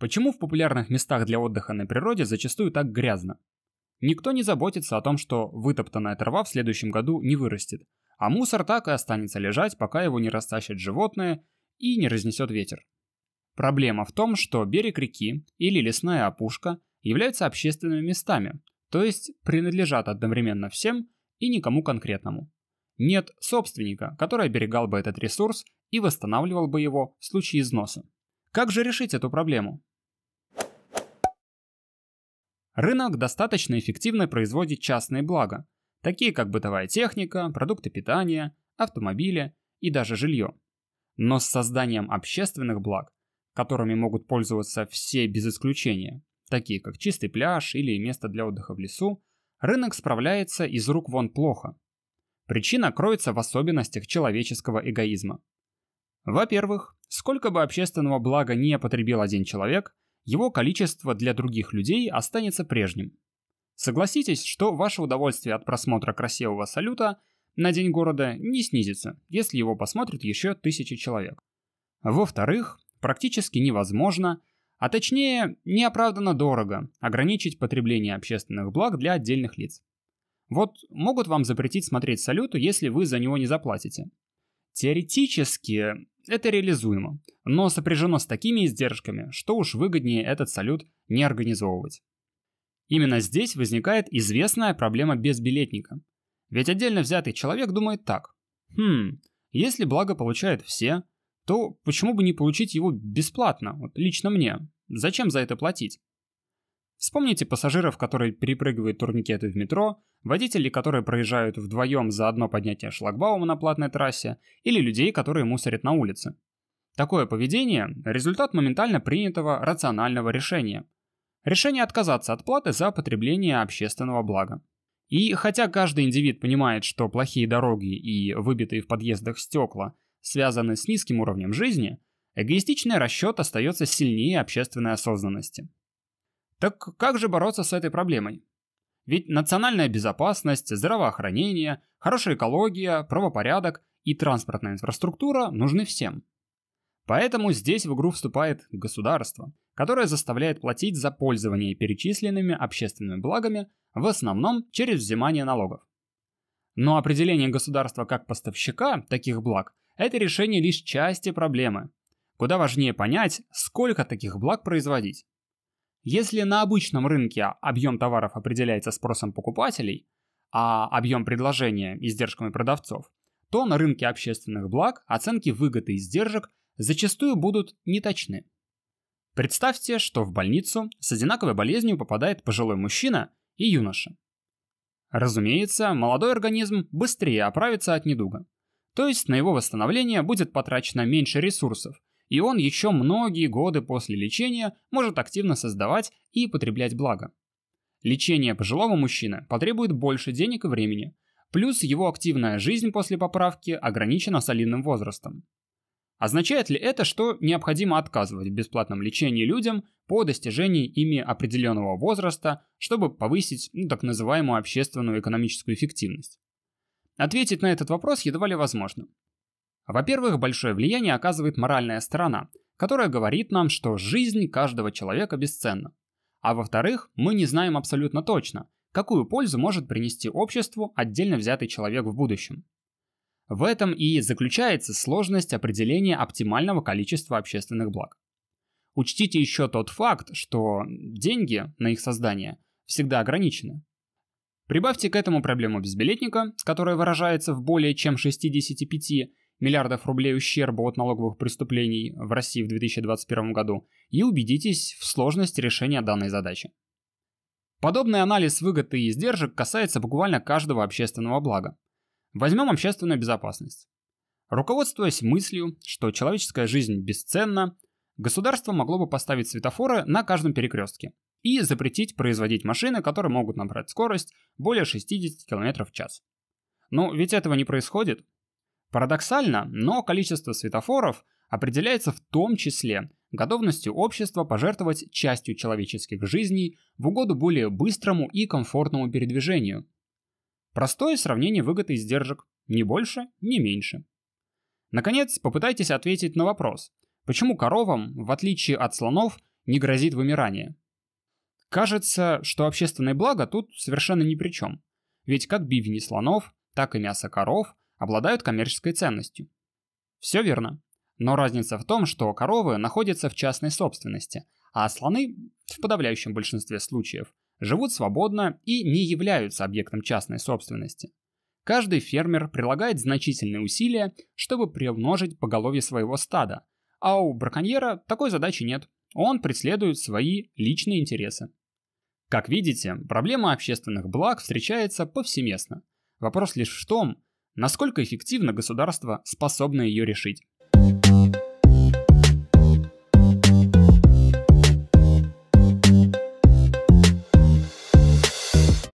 Почему в популярных местах для отдыха на природе зачастую так грязно? Никто не заботится о том, что вытоптанная трава в следующем году не вырастет, а мусор так и останется лежать, пока его не растащат животное и не разнесет ветер. Проблема в том, что берег реки или лесная опушка являются общественными местами, то есть принадлежат одновременно всем и никому конкретному. Нет собственника, который оберегал бы этот ресурс и восстанавливал бы его в случае износа. Как же решить эту проблему? Рынок достаточно эффективно производит частные блага, такие как бытовая техника, продукты питания, автомобили и даже жилье. Но с созданием общественных благ, которыми могут пользоваться все без исключения, такие как чистый пляж или место для отдыха в лесу, рынок справляется из рук вон плохо. Причина кроется в особенностях человеческого эгоизма. Во-первых, сколько бы общественного блага не потребил один человек – его количество для других людей останется прежним. Согласитесь, что ваше удовольствие от просмотра красивого салюта на День города не снизится, если его посмотрят еще тысячи человек. Во-вторых, практически невозможно, а точнее неоправданно дорого ограничить потребление общественных благ для отдельных лиц. Вот могут вам запретить смотреть салюту, если вы за него не заплатите. Теоретически это реализуемо, но сопряжено с такими издержками, что уж выгоднее этот салют не организовывать. Именно здесь возникает известная проблема безбилетника. Ведь отдельно взятый человек думает так. Хм, если благо получают все, то почему бы не получить его бесплатно, вот лично мне? Зачем за это платить? Вспомните пассажиров, которые перепрыгивают турникеты в метро, водителей, которые проезжают вдвоем за одно поднятие шлагбаума на платной трассе, или людей, которые мусорят на улице. Такое поведение – результат моментально принятого рационального решения. Решение отказаться от платы за потребление общественного блага. И хотя каждый индивид понимает, что плохие дороги и выбитые в подъездах стекла связаны с низким уровнем жизни, эгоистичный расчет остается сильнее общественной осознанности. Так как же бороться с этой проблемой? Ведь национальная безопасность, здравоохранение, хорошая экология, правопорядок и транспортная инфраструктура нужны всем. Поэтому здесь в игру вступает государство, которое заставляет платить за пользование перечисленными общественными благами в основном через взимание налогов. Но определение государства как поставщика таких благ – это решение лишь части проблемы. Куда важнее понять, сколько таких благ производить. Если на обычном рынке объем товаров определяется спросом покупателей, а объем предложения – издержками продавцов, то на рынке общественных благ оценки выгод и издержек зачастую будут неточны. Представьте, что в больницу с одинаковой болезнью попадает пожилой мужчина и юноша. Разумеется, молодой организм быстрее оправится от недуга. То есть на его восстановление будет потрачено меньше ресурсов, и он еще многие годы после лечения может активно создавать и потреблять благо. Лечение пожилого мужчины потребует больше денег и времени, плюс его активная жизнь после поправки ограничена солидным возрастом. Означает ли это, что необходимо отказывать в бесплатном лечении людям по достижении ими определенного возраста, чтобы повысить ну, так называемую общественную экономическую эффективность? Ответить на этот вопрос едва ли возможно. Во-первых, большое влияние оказывает моральная сторона, которая говорит нам, что жизнь каждого человека бесценна. А во-вторых, мы не знаем абсолютно точно, какую пользу может принести обществу отдельно взятый человек в будущем. В этом и заключается сложность определения оптимального количества общественных благ. Учтите еще тот факт, что деньги на их создание всегда ограничены. Прибавьте к этому проблему безбилетника, которая выражается в более чем 65 миллиардов рублей ущерба от налоговых преступлений в России в 2021 году и убедитесь в сложности решения данной задачи. Подобный анализ выгод и издержек касается буквально каждого общественного блага. Возьмем общественную безопасность. Руководствуясь мыслью, что человеческая жизнь бесценна, государство могло бы поставить светофоры на каждом перекрестке и запретить производить машины, которые могут набрать скорость более 60 км в час. Но ведь этого не происходит, Парадоксально, но количество светофоров определяется в том числе готовностью общества пожертвовать частью человеческих жизней в угоду более быстрому и комфортному передвижению. Простое сравнение выгод и издержек, ни больше, ни меньше. Наконец, попытайтесь ответить на вопрос, почему коровам, в отличие от слонов, не грозит вымирание? Кажется, что общественное благо тут совершенно ни при чем. Ведь как бивни слонов, так и мясо коров обладают коммерческой ценностью. Все верно. Но разница в том, что коровы находятся в частной собственности, а слоны, в подавляющем большинстве случаев, живут свободно и не являются объектом частной собственности. Каждый фермер прилагает значительные усилия, чтобы приумножить поголовье своего стада, а у браконьера такой задачи нет. Он преследует свои личные интересы. Как видите, проблема общественных благ встречается повсеместно. Вопрос лишь в том, насколько эффективно государство способно ее решить.